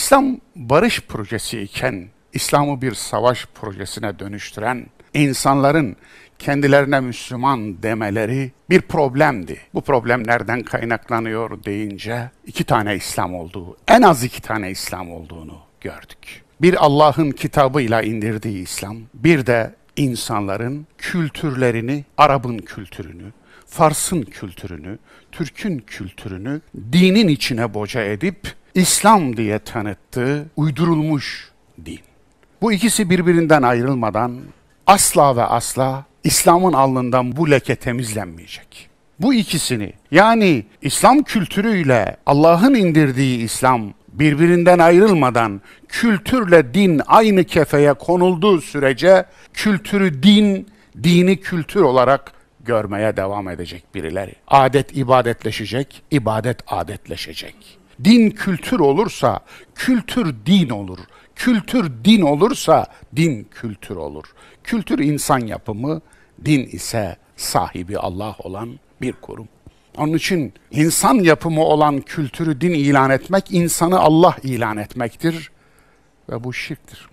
İslam barış projesi iken İslam'ı bir savaş projesine dönüştüren insanların kendilerine Müslüman demeleri bir problemdi. Bu problem nereden kaynaklanıyor deyince iki tane İslam olduğu, en az iki tane İslam olduğunu gördük. Bir Allah'ın kitabıyla indirdiği İslam, bir de insanların kültürlerini, Arap'ın kültürünü, Fars'ın kültürünü, Türk'ün kültürünü dinin içine boca edip İslam diye tanıttığı uydurulmuş din. Bu ikisi birbirinden ayrılmadan asla ve asla İslam'ın alnından bu leke temizlenmeyecek. Bu ikisini yani İslam kültürüyle Allah'ın indirdiği İslam birbirinden ayrılmadan kültürle din aynı kefeye konulduğu sürece kültürü din, dini kültür olarak görmeye devam edecek birileri. Adet ibadetleşecek, ibadet adetleşecek. Din kültür olursa kültür din olur. Kültür din olursa din kültür olur. Kültür insan yapımı, din ise sahibi Allah olan bir kurum. Onun için insan yapımı olan kültürü din ilan etmek, insanı Allah ilan etmektir ve bu şirktir.